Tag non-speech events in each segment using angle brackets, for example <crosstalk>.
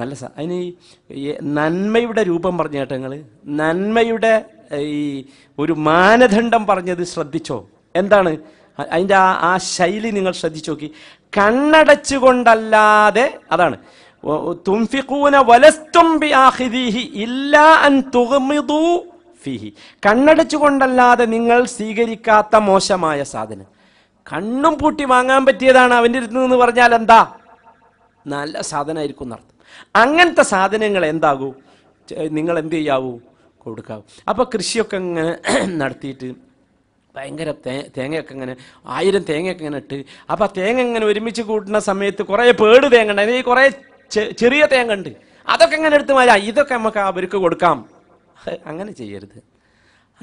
നല്ല സ അതിന് ഈ നന്മയുടെ രൂപം പറഞ്ഞ കേട്ടങ്ങൾ നന്മയുടെ ഈ ഒരു മാനദണ്ഡം പറഞ്ഞത് ശ്രദ്ധിച്ചോ എന്താണ് അതിൻ്റെ ആ ആ ശൈലി നിങ്ങൾ ശ്രദ്ധിച്ചു നോക്കി കണ്ണടച്ചുകൊണ്ടല്ലാതെ അതാണ് തുംഫിഖൂന വലസ്തും ഇല്ലാ അൻ തുഹമിതു ഫിഹി കണ്ണടച്ചുകൊണ്ടല്ലാതെ നിങ്ങൾ സ്വീകരിക്കാത്ത മോശമായ സാധനം കണ്ണും പൂട്ടി വാങ്ങാൻ പറ്റിയതാണ് അവൻ്റെ ഇരുന്ന് എന്ന് പറഞ്ഞാൽ എന്താ നല്ല സാധനമായിരിക്കും എന്നർത്ഥം അങ്ങനത്തെ സാധനങ്ങൾ എന്താകൂ നിങ്ങൾ എന്ത് ചെയ്യാവൂ കൊടുക്കാവൂ അപ്പോൾ കൃഷിയൊക്കെ ഇങ്ങനെ <clears throat> നടത്തിയിട്ട് ഭയങ്കര തേ തേങ്ങയൊക്കെ ഇങ്ങനെ ആയിരം തേങ്ങയൊക്കെ ഇങ്ങനെ ഇട്ട് അപ്പോൾ ആ തേങ്ങ ഇങ്ങനെ ഒരുമിച്ച് കൂട്ടുന്ന സമയത്ത് കുറേ പേട് തേങ്ങ ഉണ്ട് അതിന് കുറേ ചെറിയ തേങ്ങ ഉണ്ട് അതൊക്കെ ഇങ്ങനെ എടുത്ത് മാറ്റാ ഇതൊക്കെ നമുക്ക് അവർക്ക് കൊടുക്കാം <laughs> അങ്ങനെ ചെയ്യരുത്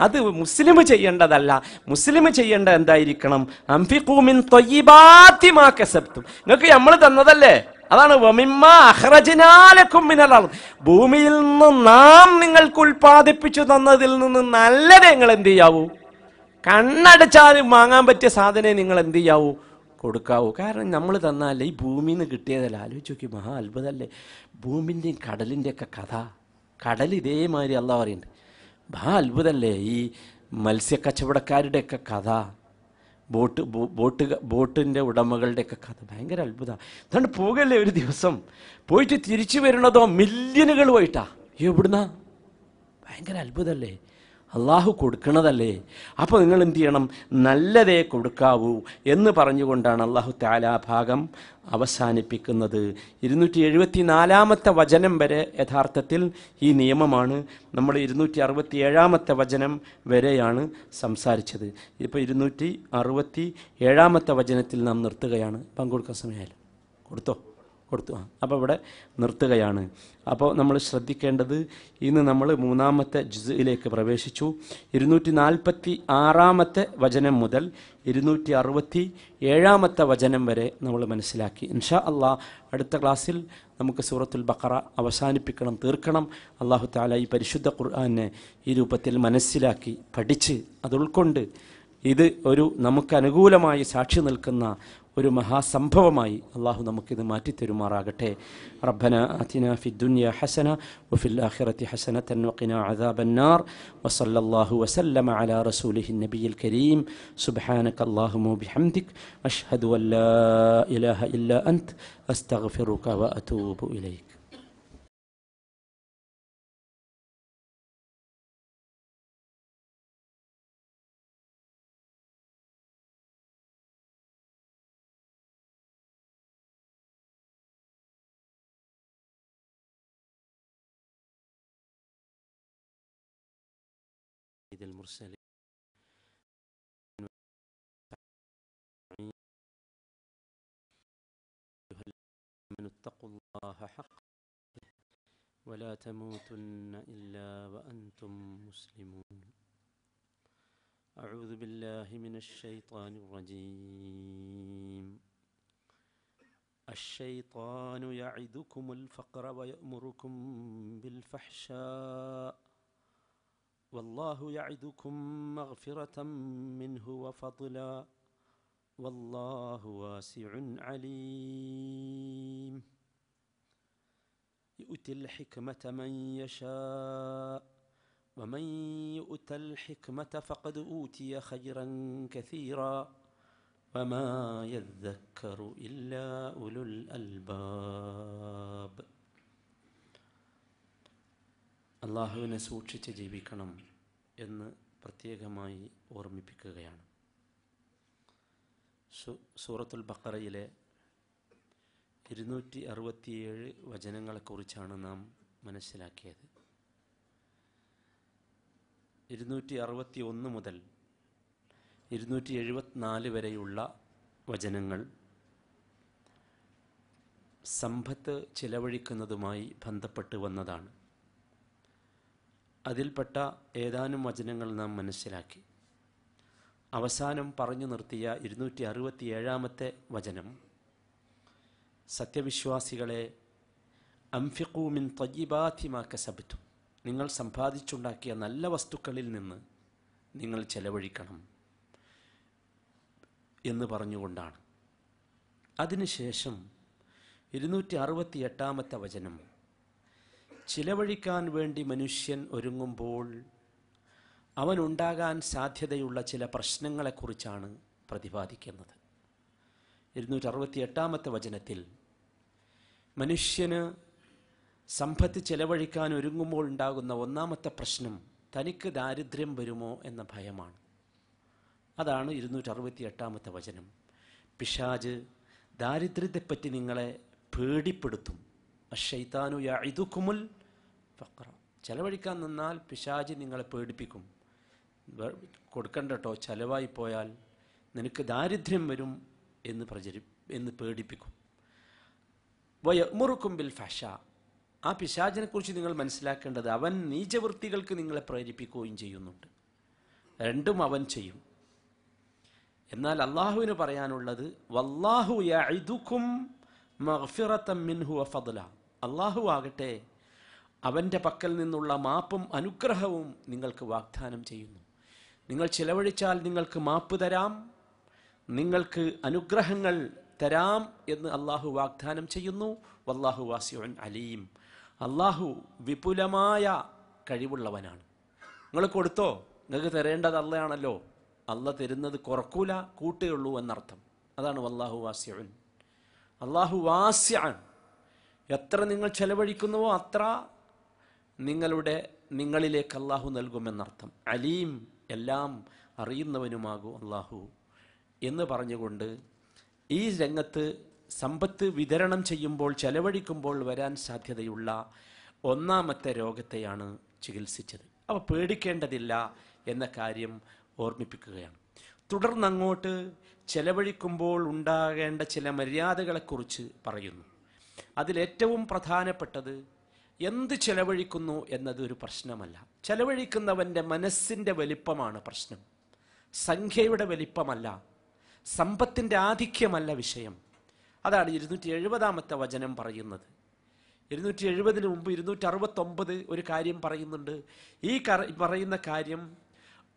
അത് മുസ്ലിം ചെയ്യേണ്ടതല്ല മുസ്ലിം ചെയ്യേണ്ട എന്തായിരിക്കണം അംഫിഖൂമിൻ തൊയ്യിബാത്തിമാക്കസെപ്തും നിങ്ങൾക്ക് നമ്മൾ തന്നതല്ലേ അതാണ് ഭൂമിയിൽ നിന്ന് നാം നിങ്ങൾക്ക് ഉൽപ്പാദിപ്പിച്ചു തന്നതിൽ നിന്ന് നല്ലത് നിങ്ങൾ എന്ത് ചെയ്യാവൂ കണ്ണടച്ചാലും വാങ്ങാൻ പറ്റിയ സാധനം നിങ്ങൾ എന്ത് ചെയ്യാവൂ കൊടുക്കാവൂ കാരണം നമ്മൾ തന്നാലേ ഈ ഭൂമിയിൽ നിന്ന് കിട്ടിയതല്ല ആലോചിച്ച് നോക്കി മഹാ അത്ഭുതമല്ലേ ഭൂമിൻ്റെയും കടലിൻ്റെ ഒക്കെ കഥ കടൽ ഇതേമാതിരി അല്ല പറയുന്നുണ്ട് മഹാ അത്ഭുതമല്ലേ ഈ മത്സ്യക്കച്ചവടക്കാരുടെയൊക്കെ കഥ ബോട്ട് ബോട്ട് ബോട്ടിൻ്റെ ഉടമകളുടെയൊക്കെ കഥ ഭയങ്കര അത്ഭുതമാണ് അതുകൊണ്ട് പോകല്ലേ ഒരു ദിവസം പോയിട്ട് തിരിച്ചു വരുന്നതോ പോയിട്ടാ അയ്യോ ഇവിടുന്ന ഭയങ്കര അത്ഭുതമല്ലേ അള്ളാഹു കൊടുക്കുന്നതല്ലേ അപ്പോൾ നിങ്ങൾ എന്ത് ചെയ്യണം നല്ലതേ കൊടുക്കാവൂ എന്ന് പറഞ്ഞുകൊണ്ടാണ് അള്ളാഹു ഭാഗം അവസാനിപ്പിക്കുന്നത് ഇരുന്നൂറ്റി എഴുപത്തി നാലാമത്തെ വചനം വരെ യഥാർത്ഥത്തിൽ ഈ നിയമമാണ് നമ്മൾ ഇരുന്നൂറ്റി അറുപത്തി ഏഴാമത്തെ വചനം വരെയാണ് സംസാരിച്ചത് ഇപ്പോൾ ഇരുന്നൂറ്റി അറുപത്തി ഏഴാമത്തെ വചനത്തിൽ നാം നിർത്തുകയാണ് പങ്കെടുക്കാൻ സമയമായാലും കൊടുത്തോ കൊടുത്തു അപ്പോൾ ഇവിടെ നിർത്തുകയാണ് അപ്പോൾ നമ്മൾ ശ്രദ്ധിക്കേണ്ടത് ഇന്ന് നമ്മൾ മൂന്നാമത്തെ ജുസിലേക്ക് പ്രവേശിച്ചു ഇരുന്നൂറ്റി നാൽപ്പത്തി ആറാമത്തെ വചനം മുതൽ ഇരുന്നൂറ്റി അറുപത്തി ഏഴാമത്തെ വചനം വരെ നമ്മൾ മനസ്സിലാക്കി ഇൻഷാ അള്ളാ അടുത്ത ക്ലാസ്സിൽ നമുക്ക് സൂറത്തുൽ ബക്കറ അവസാനിപ്പിക്കണം തീർക്കണം അള്ളാഹു താല ഈ പരിശുദ്ധ ഖുർആാനെ ഈ രൂപത്തിൽ മനസ്സിലാക്കി പഠിച്ച് അതുൾക്കൊണ്ട് ഇത് ഒരു നമുക്ക് അനുകൂലമായി സാക്ഷി നിൽക്കുന്ന ഒരു മഹാസംഭവമായി അള്ളാഹു നമുക്കിത് മാറ്റിത്തരുമാറാകട്ടെ റബ്ബന ആതിന ഫി ദുനിയ ഹസന വഫിൽ ആഖിറത്തി ഹസനത്തൻ വഖിന അദാബന്നാർ വസല്ലല്ലാഹു വസല്ലമ അലാ റസൂലിഹി നബിയിൽ കരീം സുബ്ഹാനക അല്ലാഹുമു ബിഹംദിക് അഷ്ഹദു അൻ ലാ ഇലാഹ ഇല്ലാ അൻത് അസ്തഗ്ഫിറുക വഅതൂബു ഇലൈക് سيد المرسلين من اتقوا الله حق ولا تموتن إلا وأنتم مسلمون أعوذ بالله من الشيطان الرجيم الشيطان يعدكم الفقر ويأمركم بالفحشاء والله يعدكم مغفرة منه وفضلا والله واسع عليم يؤتي الحكمة من يشاء ومن يؤت الحكمة فقد أوتي خيرا كثيرا وما يذكر إلا أولو الألباب അള്ളാഹുവിനെ സൂക്ഷിച്ച് ജീവിക്കണം എന്ന് പ്രത്യേകമായി ഓർമ്മിപ്പിക്കുകയാണ് സൂറത്തുൽ ബക്കറയിലെ ഇരുന്നൂറ്റി അറുപത്തിയേഴ് വചനങ്ങളെക്കുറിച്ചാണ് നാം മനസ്സിലാക്കിയത് ഇരുന്നൂറ്റി അറുപത്തി ഒന്ന് മുതൽ ഇരുന്നൂറ്റി എഴുപത്തിനാല് വരെയുള്ള വചനങ്ങൾ സമ്പത്ത് ചിലവഴിക്കുന്നതുമായി ബന്ധപ്പെട്ട് വന്നതാണ് അതിൽപ്പെട്ട ഏതാനും വചനങ്ങൾ നാം മനസ്സിലാക്കി അവസാനം പറഞ്ഞു നിർത്തിയ ഇരുന്നൂറ്റി ഏഴാമത്തെ വചനം സത്യവിശ്വാസികളെ അംഫിക്കൂമിൻ തയ്യിബാഥിമാ സബിത്തു നിങ്ങൾ സമ്പാദിച്ചുണ്ടാക്കിയ നല്ല വസ്തുക്കളിൽ നിന്ന് നിങ്ങൾ ചെലവഴിക്കണം എന്ന് പറഞ്ഞുകൊണ്ടാണ് അതിനുശേഷം ഇരുന്നൂറ്റി അറുപത്തി എട്ടാമത്തെ വചനം ചിലവഴിക്കാൻ വേണ്ടി മനുഷ്യൻ ഒരുങ്ങുമ്പോൾ അവനുണ്ടാകാൻ സാധ്യതയുള്ള ചില പ്രശ്നങ്ങളെക്കുറിച്ചാണ് പ്രതിപാദിക്കുന്നത് ഇരുന്നൂറ്ററുപത്തി എട്ടാമത്തെ വചനത്തിൽ മനുഷ്യന് സമ്പത്ത് ചെലവഴിക്കാൻ ഒരുങ്ങുമ്പോൾ ഉണ്ടാകുന്ന ഒന്നാമത്തെ പ്രശ്നം തനിക്ക് ദാരിദ്ര്യം വരുമോ എന്ന ഭയമാണ് അതാണ് ഇരുന്നൂറ്ററുപത്തി എട്ടാമത്തെ വചനം പിശാജ് ദാരിദ്ര്യത്തെപ്പറ്റി നിങ്ങളെ പേടിപ്പെടുത്തും അഷൈത്താനു യഇദുക്കുമുൽ ഫക്ര ചെലവഴിക്കാൻ നിന്നാൽ പിശാജി നിങ്ങളെ പേടിപ്പിക്കും കൊടുക്കണ്ട കേട്ടോ ചെലവായി പോയാൽ നിനക്ക് ദാരിദ്ര്യം വരും എന്ന് പ്രചരി എന്ന് പേടിപ്പിക്കും വയമുറുക്കും ബിൽ ഫഷ ആ പിശാചിനെക്കുറിച്ച് നിങ്ങൾ മനസ്സിലാക്കേണ്ടത് അവൻ നീചവൃത്തികൾക്ക് നിങ്ങളെ പ്രേരിപ്പിക്കുകയും ചെയ്യുന്നുണ്ട് രണ്ടും അവൻ ചെയ്യും എന്നാൽ അള്ളാഹുവിന് പറയാനുള്ളത് വല്ലാഹു യഅ്ദുക്കും മിൻഹു അള്ളാഹു ആകട്ടെ അവൻ്റെ പക്കൽ നിന്നുള്ള മാപ്പും അനുഗ്രഹവും നിങ്ങൾക്ക് വാഗ്ദാനം ചെയ്യുന്നു നിങ്ങൾ ചിലവഴിച്ചാൽ നിങ്ങൾക്ക് മാപ്പ് തരാം നിങ്ങൾക്ക് അനുഗ്രഹങ്ങൾ തരാം എന്ന് അള്ളാഹു വാഗ്ദാനം ചെയ്യുന്നു വല്ലാഹു വാസിയോൻ അലീം അള്ളാഹു വിപുലമായ കഴിവുള്ളവനാണ് നിങ്ങൾ കൊടുത്തോ നിങ്ങൾക്ക് തരേണ്ടത് അല്ലയാണല്ലോ അല്ല തരുന്നത് കുറക്കൂല കൂട്ടുകയുള്ളൂ എന്നർത്ഥം അതാണ് വല്ലാഹു വാസ്യൻ അള്ളാഹു വാസ്യാണ് എത്ര നിങ്ങൾ ചെലവഴിക്കുന്നുവോ അത്ര നിങ്ങളുടെ നിങ്ങളിലേക്ക് അള്ളാഹു നൽകുമെന്നർത്ഥം അലീം എല്ലാം അറിയുന്നവനുമാകും അള്ളാഹു എന്ന് പറഞ്ഞുകൊണ്ട് ഈ രംഗത്ത് സമ്പത്ത് വിതരണം ചെയ്യുമ്പോൾ ചെലവഴിക്കുമ്പോൾ വരാൻ സാധ്യതയുള്ള ഒന്നാമത്തെ രോഗത്തെയാണ് ചികിത്സിച്ചത് അപ്പോൾ പേടിക്കേണ്ടതില്ല എന്ന കാര്യം ഓർമ്മിപ്പിക്കുകയാണ് തുടർന്നങ്ങോട്ട് ചെലവഴിക്കുമ്പോൾ ഉണ്ടാകേണ്ട ചില മര്യാദകളെക്കുറിച്ച് പറയുന്നു അതിലേറ്റവും പ്രധാനപ്പെട്ടത് എന്ത് ചെലവഴിക്കുന്നു എന്നത് ഒരു പ്രശ്നമല്ല ചെലവഴിക്കുന്നവൻ്റെ മനസ്സിൻ്റെ വലിപ്പമാണ് പ്രശ്നം സംഖ്യയുടെ വലിപ്പമല്ല സമ്പത്തിൻ്റെ ആധിക്യമല്ല വിഷയം അതാണ് ഇരുന്നൂറ്റി എഴുപതാമത്തെ വചനം പറയുന്നത് ഇരുന്നൂറ്റി എഴുപതിന് മുമ്പ് ഇരുന്നൂറ്റി അറുപത്തൊമ്പത് ഒരു കാര്യം പറയുന്നുണ്ട് ഈ പറയുന്ന കാര്യം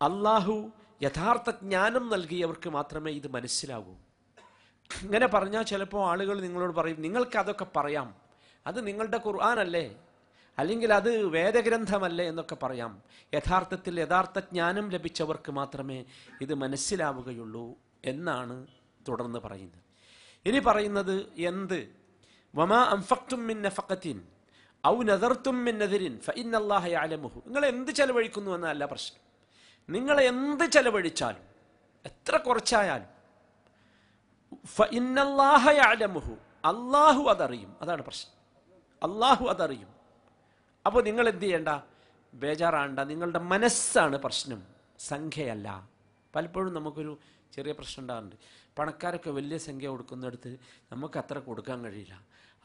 അള്ളാഹു യഥാർത്ഥ ജ്ഞാനം നൽകിയവർക്ക് മാത്രമേ ഇത് മനസ്സിലാകൂ ഇങ്ങനെ പറഞ്ഞാൽ ചിലപ്പോൾ ആളുകൾ നിങ്ങളോട് പറയും നിങ്ങൾക്ക് അതൊക്കെ പറയാം അത് നിങ്ങളുടെ ഖുർആാനല്ലേ അല്ലെങ്കിൽ അത് വേദഗ്രന്ഥമല്ല എന്നൊക്കെ പറയാം യഥാർത്ഥത്തിൽ യഥാർത്ഥ ജ്ഞാനം ലഭിച്ചവർക്ക് മാത്രമേ ഇത് മനസ്സിലാവുകയുള്ളൂ എന്നാണ് തുടർന്ന് പറയുന്നത് ഇനി പറയുന്നത് എന്ത് വമാ അംഫക്തും മിൻ ഔ നദർത്തും മിന്നതിരിൻ നദിരിൻ ഫഇൻ നിങ്ങൾ എന്ത് ചെലവഴിക്കുന്നു എന്നല്ല പ്രശ്നം നിങ്ങൾ എന്ത് ചെലവഴിച്ചാലും എത്ര കുറച്ചായാലും ഫഇന്നല്ലാഹ യാലമുഹു അള്ളാഹു അതറിയും അതാണ് പ്രശ്നം അള്ളാഹു അതറിയും അപ്പോൾ നിങ്ങൾ എന്ത് ചെയ്യണ്ട ബേജാറാണ്ട നിങ്ങളുടെ മനസ്സാണ് പ്രശ്നം സംഖ്യയല്ല പലപ്പോഴും നമുക്കൊരു ചെറിയ പ്രശ്നം ഉണ്ടാകുന്നുണ്ട് പണക്കാരൊക്കെ വലിയ സംഖ്യ കൊടുക്കുന്നിടത്ത് നമുക്ക് അത്ര കൊടുക്കാൻ കഴിയില്ല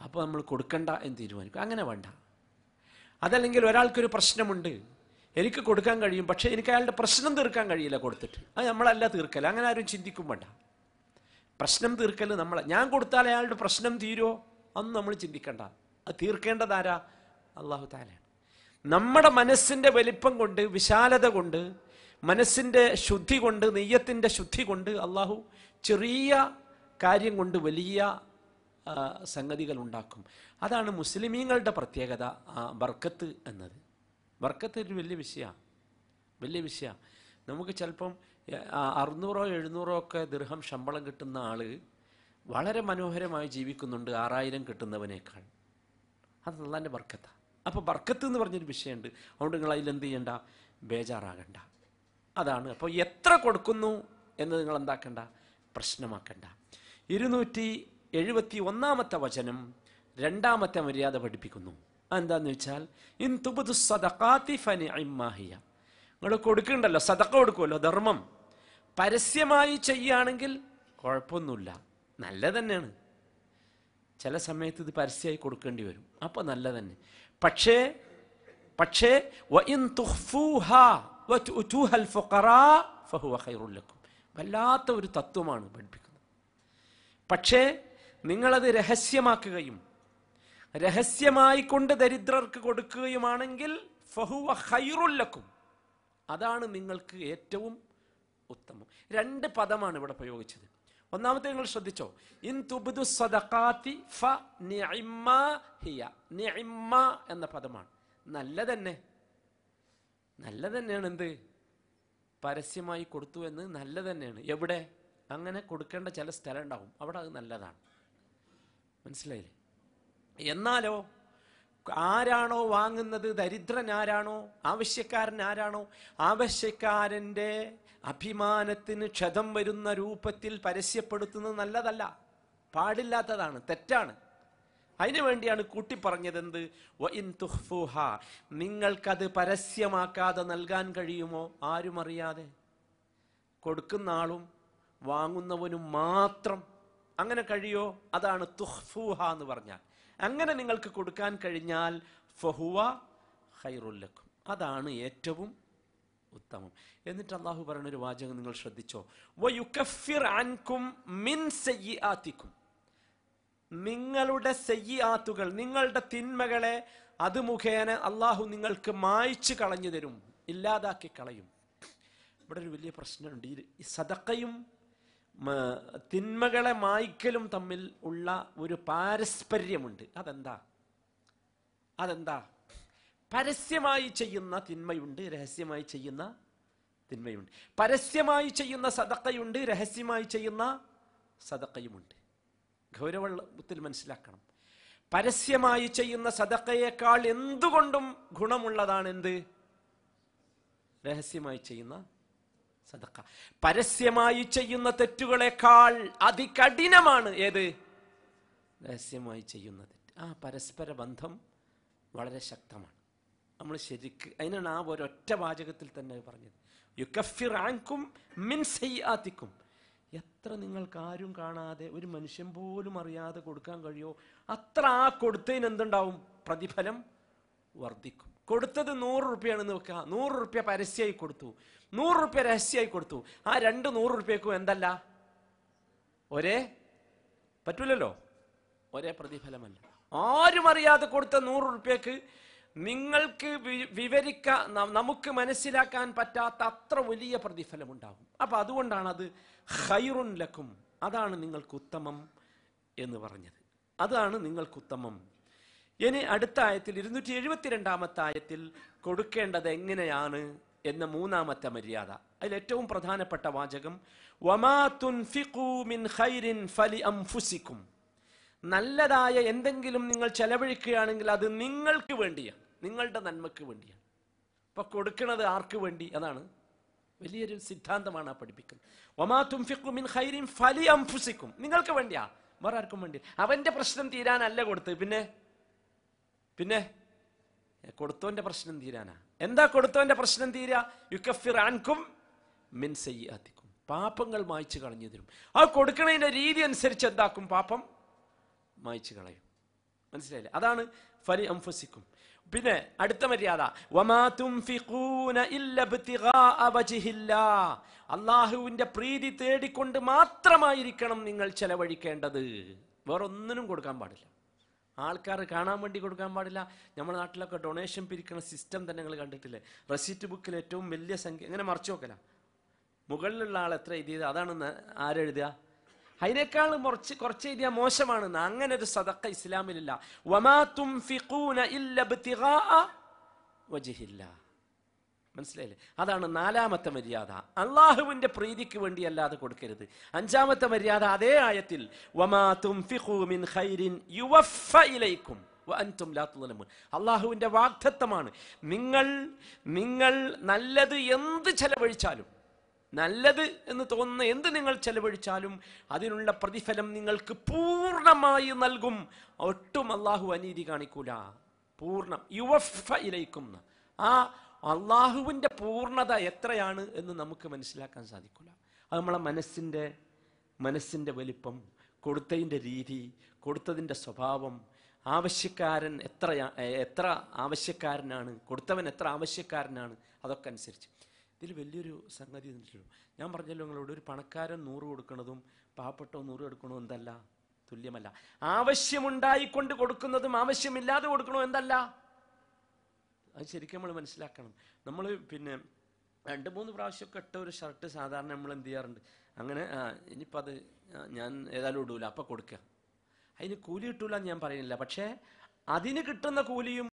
അപ്പോൾ നമ്മൾ കൊടുക്കണ്ട എന്ന് തീരുമാനിക്കും അങ്ങനെ വേണ്ട അതല്ലെങ്കിൽ ഒരാൾക്കൊരു പ്രശ്നമുണ്ട് എനിക്ക് കൊടുക്കാൻ കഴിയും പക്ഷേ എനിക്ക് അയാളുടെ പ്രശ്നം തീർക്കാൻ കഴിയില്ല കൊടുത്തിട്ട് അത് നമ്മളല്ല തീർക്കൽ അങ്ങനെ ആരും ചിന്തിക്കും വേണ്ട പ്രശ്നം തീർക്കൽ നമ്മൾ ഞാൻ കൊടുത്താൽ അയാളുടെ പ്രശ്നം തീരുമോ അന്ന് നമ്മൾ ചിന്തിക്കണ്ട അത് തീർക്കേണ്ടതാരാ അള്ളാഹു താലയാണ് നമ്മുടെ മനസ്സിന്റെ വലിപ്പം കൊണ്ട് വിശാലത കൊണ്ട് മനസ്സിന്റെ ശുദ്ധി കൊണ്ട് നെയ്യത്തിന്റെ ശുദ്ധി കൊണ്ട് അള്ളാഹു ചെറിയ കാര്യം കൊണ്ട് വലിയ സംഗതികൾ ഉണ്ടാക്കും അതാണ് മുസ്ലിമീങ്ങളുടെ പ്രത്യേകത ബർക്കത്ത് എന്നത് ബർക്കത്ത് ഒരു വലിയ വിഷയമാണ് വലിയ വിഷയമാണ് നമുക്ക് ചിലപ്പം അറുന്നൂറോ എഴുന്നൂറോ ഒക്കെ ദീർഘം ശമ്പളം കിട്ടുന്ന ആള് വളരെ മനോഹരമായി ജീവിക്കുന്നുണ്ട് ആറായിരം കിട്ടുന്നവനേക്കാൾ അത് അള്ളാൻ്റെ ബർക്കത്താണ് അപ്പോൾ ബർക്കത്ത് എന്ന് പറഞ്ഞൊരു വിഷയമുണ്ട് അതുകൊണ്ട് നിങ്ങൾ അതിൽ എന്ത് ചെയ്യണ്ട ബേജാറാകണ്ട അതാണ് അപ്പോൾ എത്ര കൊടുക്കുന്നു എന്ന് നിങ്ങൾ എന്താക്കണ്ട പ്രശ്നമാക്കണ്ട ഇരുന്നൂറ്റി എഴുപത്തി ഒന്നാമത്തെ വചനം രണ്ടാമത്തെ മര്യാദ പഠിപ്പിക്കുന്നു അതെന്താന്ന് വെച്ചാൽ ഇൻ തുബുദു സദക്കാത്തി ഫനി ഇമ്മാഹിയ നിങ്ങൾ കൊടുക്കണ്ടല്ലോ സദക്ക കൊടുക്കുമല്ലോ ധർമ്മം പരസ്യമായി ചെയ്യുകയാണെങ്കിൽ കുഴപ്പമൊന്നുമില്ല നല്ല തന്നെയാണ് ചില സമയത്ത് ഇത് പരസ്യമായി കൊടുക്കേണ്ടി വരും അപ്പോൾ നല്ല തന്നെ പക്ഷേ പക്ഷേ വല്ലാത്ത ഒരു തത്വമാണ് പഠിപ്പിക്കുന്നത് പക്ഷേ നിങ്ങളത് രഹസ്യമാക്കുകയും രഹസ്യമായി കൊണ്ട് ദരിദ്രർക്ക് കൊടുക്കുകയുമാണെങ്കിൽ ഫഹുവ അതാണ് നിങ്ങൾക്ക് ഏറ്റവും ഉത്തമം രണ്ട് പദമാണ് ഇവിടെ പ്രയോഗിച്ചത് ഒന്നാമത്തെ നിങ്ങൾ ശ്രദ്ധിച്ചോ ഇൻ തുബുദു സദക്കാത്തി ഫ നിഇമ്മ ഹിയ നിഇമ്മ എന്ന പദമാണ് നല്ല തന്നെ നല്ല തന്നെയാണ് എന്ത് പരസ്യമായി കൊടുത്തു എന്ന് നല്ല തന്നെയാണ് എവിടെ അങ്ങനെ കൊടുക്കേണ്ട ചില സ്ഥലം ഉണ്ടാവും അവിടെ അത് നല്ലതാണ് മനസ്സിലായില്ലേ എന്നാലോ ആരാണോ വാങ്ങുന്നത് ദരിദ്രൻ ആരാണോ ആവശ്യക്കാരൻ ആരാണോ ആവശ്യക്കാരൻ്റെ അഭിമാനത്തിന് ക്ഷതം വരുന്ന രൂപത്തിൽ പരസ്യപ്പെടുത്തുന്നത് നല്ലതല്ല പാടില്ലാത്തതാണ് തെറ്റാണ് അതിനു വേണ്ടിയാണ് കൂട്ടി പറഞ്ഞതെന്ത് തുഹ്ഫുഹ നിങ്ങൾക്കത് പരസ്യമാക്കാതെ നൽകാൻ കഴിയുമോ ആരും അറിയാതെ കൊടുക്കുന്ന ആളും വാങ്ങുന്നവനും മാത്രം അങ്ങനെ കഴിയോ അതാണ് തുഹ്ഫുഹ എന്ന് പറഞ്ഞാൽ അങ്ങനെ നിങ്ങൾക്ക് കൊടുക്കാൻ കഴിഞ്ഞാൽ ഫഹുവ ഹൈറുല്ലക്കും അതാണ് ഏറ്റവും ഉത്തമം എന്നിട്ട് അള്ളാഹു പറയുന്നൊരു വാചകം നിങ്ങൾ ശ്രദ്ധിച്ചോ വയുക്കഫിർ ആൻകും മിൻ സെയ്യി നിങ്ങളുടെ സെയ്യാത്തുകൾ നിങ്ങളുടെ തിന്മകളെ അത് മുഖേന അള്ളാഹു നിങ്ങൾക്ക് മായ്ച്ചു കളഞ്ഞു തരും ഇല്ലാതാക്കി കളയും ഇവിടെ ഒരു വലിയ പ്രശ്നമുണ്ട് ഈ സദക്കയും തിന്മകളെ മായ്ക്കലും തമ്മിൽ ഉള്ള ഒരു പാരസ്പര്യമുണ്ട് അതെന്താ അതെന്താ പരസ്യമായി ചെയ്യുന്ന തിന്മയുണ്ട് രഹസ്യമായി ചെയ്യുന്ന തിന്മയുണ്ട് പരസ്യമായി ചെയ്യുന്ന സതക്കയുണ്ട് രഹസ്യമായി ചെയ്യുന്ന സതക്കയുമുണ്ട് ഗൗരവത്തിൽ മനസ്സിലാക്കണം പരസ്യമായി ചെയ്യുന്ന സതക്കയേക്കാൾ എന്തുകൊണ്ടും ഗുണമുള്ളതാണ് എന്ത് രഹസ്യമായി ചെയ്യുന്ന സദക്ക പരസ്യമായി ചെയ്യുന്ന തെറ്റുകളെക്കാൾ അതികഠിനമാണ് ഏത് രഹസ്യമായി ചെയ്യുന്ന തെറ്റ് ആ പരസ്പര ബന്ധം വളരെ ശക്തമാണ് നമ്മൾ ശരിക്ക് അതിനാണ് ആ ഒരൊറ്റ വാചകത്തിൽ തന്നെ പറഞ്ഞത് യുക്കഫിർ ആങ്കും മിൻ സയ്യാത്തിക്കും എത്ര നിങ്ങൾക്ക് ആരും കാണാതെ ഒരു മനുഷ്യൻ പോലും അറിയാതെ കൊടുക്കാൻ കഴിയോ അത്ര ആ കൊടുത്തതിന് എന്തുണ്ടാവും പ്രതിഫലം വർദ്ധിക്കും കൊടുത്തത് നൂറ് റുപ്യാണെന്ന് വെക്കുക നൂറ് റുപ്യ പരസ്യമായി കൊടുത്തു നൂറ് റുപ്യ രഹസ്യമായി കൊടുത്തു ആ രണ്ട് നൂറ് റുപ്യക്കും എന്തല്ല ഒരേ പറ്റൂലല്ലോ ഒരേ പ്രതിഫലമല്ല ആരും അറിയാതെ കൊടുത്ത നൂറ് റുപ്യക്ക് നിങ്ങൾക്ക് വിവരിക്ക നമുക്ക് മനസ്സിലാക്കാൻ പറ്റാത്ത അത്ര വലിയ പ്രതിഫലം ഉണ്ടാകും അപ്പൊ അതുകൊണ്ടാണ് അത് ഹൈറുൻ ലക്കും അതാണ് നിങ്ങൾക്ക് ഉത്തമം എന്ന് പറഞ്ഞത് അതാണ് നിങ്ങൾക്ക് ഉത്തമം ഇനി അടുത്ത ആയത്തിൽ ഇരുന്നൂറ്റി എഴുപത്തിരണ്ടാമത്തെ ആയത്തിൽ കൊടുക്കേണ്ടത് എങ്ങനെയാണ് എന്ന മൂന്നാമത്തെ മര്യാദ അതിൽ ഏറ്റവും പ്രധാനപ്പെട്ട വാചകം ഫലിഅംഫുസിക്കും നല്ലതായ എന്തെങ്കിലും നിങ്ങൾ ചെലവഴിക്കുകയാണെങ്കിൽ അത് നിങ്ങൾക്ക് വേണ്ടിയാണ് നിങ്ങളുടെ നന്മയ്ക്ക് വേണ്ടിയാണ് അപ്പൊ കൊടുക്കുന്നത് ആർക്ക് വേണ്ടി അതാണ് വലിയൊരു സിദ്ധാന്തമാണ് ആ പഠിപ്പിക്കുന്നത് ഒമാ മിൻ ഖൈരിൻ ഫലി അംഫുസിക്കും നിങ്ങൾക്ക് വേണ്ടിയാ വേറെ ആർക്കും വേണ്ടി അവന്റെ പ്രശ്നം തീരാനല്ല കൊടുത്ത് പിന്നെ പിന്നെ കൊടുത്തോന്റെ പ്രശ്നം തീരാനാ എന്താ കൊടുത്തോന്റെ പ്രശ്നം തീരാ യുക്കഫിർ ആൻകും മിൻ പാപങ്ങൾ മായ്ച്ചു കളഞ്ഞു തരും ആ കൊടുക്കണതിൻ്റെ രീതി അനുസരിച്ച് എന്താക്കും പാപം മായ്ച്ചു കളയും മനസ്സിലായില്ലേ അതാണ് ഫലി അംഫസിക്കും പിന്നെ അടുത്ത മര്യാദ അള്ളാഹുവിന്റെ പ്രീതി തേടിക്കൊണ്ട് മാത്രമായിരിക്കണം നിങ്ങൾ ചെലവഴിക്കേണ്ടത് വേറൊന്നിനും കൊടുക്കാൻ പാടില്ല ആൾക്കാർ കാണാൻ വേണ്ടി കൊടുക്കാൻ പാടില്ല നമ്മുടെ നാട്ടിലൊക്കെ ഡൊണേഷൻ പിരിക്കുന്ന സിസ്റ്റം തന്നെ നിങ്ങൾ കണ്ടിട്ടില്ലേ റെസിറ്റ് ബുക്കിൽ ഏറ്റവും വലിയ സംഖ്യ ഇങ്ങനെ മറച്ചു നോക്കല മുകളിലുള്ള ആൾ എത്ര എഴുതിയത് അതാണ് ആരെഴുതുക അതിനേക്കാൾ കുറച്ച് കുറച്ച് എഴുതിയാൽ മോശമാണ് അങ്ങനെ ഒരു സതക്ക ഇസ്ലാമിലില്ല വമാ തും ഇല്ല മനസ്സിലായില്ലേ അതാണ് നാലാമത്തെ മര്യാദ അള്ളാഹുവിൻ്റെ പ്രീതിക്ക് വേണ്ടി അല്ലാതെ കൊടുക്കരുത് അഞ്ചാമത്തെ മര്യാദ അതേ ആയത്തിൽ അള്ളാഹുവിൻ്റെ വാഗ്ദത്തമാണ് നിങ്ങൾ നിങ്ങൾ നല്ലത് എന്ത് ചെലവഴിച്ചാലും നല്ലത് എന്ന് തോന്നുന്ന എന്ത് നിങ്ങൾ ചെലവഴിച്ചാലും അതിനുള്ള പ്രതിഫലം നിങ്ങൾക്ക് പൂർണ്ണമായി നൽകും ഒട്ടും അള്ളാഹു അനീതി കാണിക്കൂല പൂർണ്ണം യുവഫ ഇലയിക്കും ആ അള്ളാഹുവിൻ്റെ പൂർണ്ണത എത്രയാണ് എന്ന് നമുക്ക് മനസ്സിലാക്കാൻ സാധിക്കില്ല അത് നമ്മളെ മനസ്സിൻ്റെ മനസ്സിൻ്റെ വലിപ്പം കൊടുത്തതിൻ്റെ രീതി കൊടുത്തതിൻ്റെ സ്വഭാവം ആവശ്യക്കാരൻ എത്ര എത്ര ആവശ്യക്കാരനാണ് കൊടുത്തവൻ എത്ര ആവശ്യക്കാരനാണ് അതൊക്കെ അനുസരിച്ച് ഇതിൽ വലിയൊരു സംഗതി എന്നിട്ടുള്ളൂ ഞാൻ പറഞ്ഞല്ലോ നിങ്ങളോട് ഒരു പണക്കാരൻ നൂറ് കൊടുക്കുന്നതും പാവപ്പെട്ടവൻ നൂറ് കൊടുക്കണോ എന്തല്ല തുല്യമല്ല ആവശ്യമുണ്ടായിക്കൊണ്ട് കൊടുക്കുന്നതും ആവശ്യമില്ലാതെ കൊടുക്കണോ എന്തല്ല അത് ശരിക്കും നമ്മൾ മനസ്സിലാക്കണം നമ്മൾ പിന്നെ രണ്ട് മൂന്ന് പ്രാവശ്യമൊക്കെ ഇട്ട ഒരു ഷർട്ട് സാധാരണ നമ്മൾ എന്ത് ചെയ്യാറുണ്ട് അങ്ങനെ ഇനിയിപ്പോൾ അത് ഞാൻ ഏതായാലും ഇടൂല അപ്പം കൊടുക്കുക അതിന് കൂലി കിട്ടൂല എന്ന് ഞാൻ പറയുന്നില്ല പക്ഷേ അതിന് കിട്ടുന്ന കൂലിയും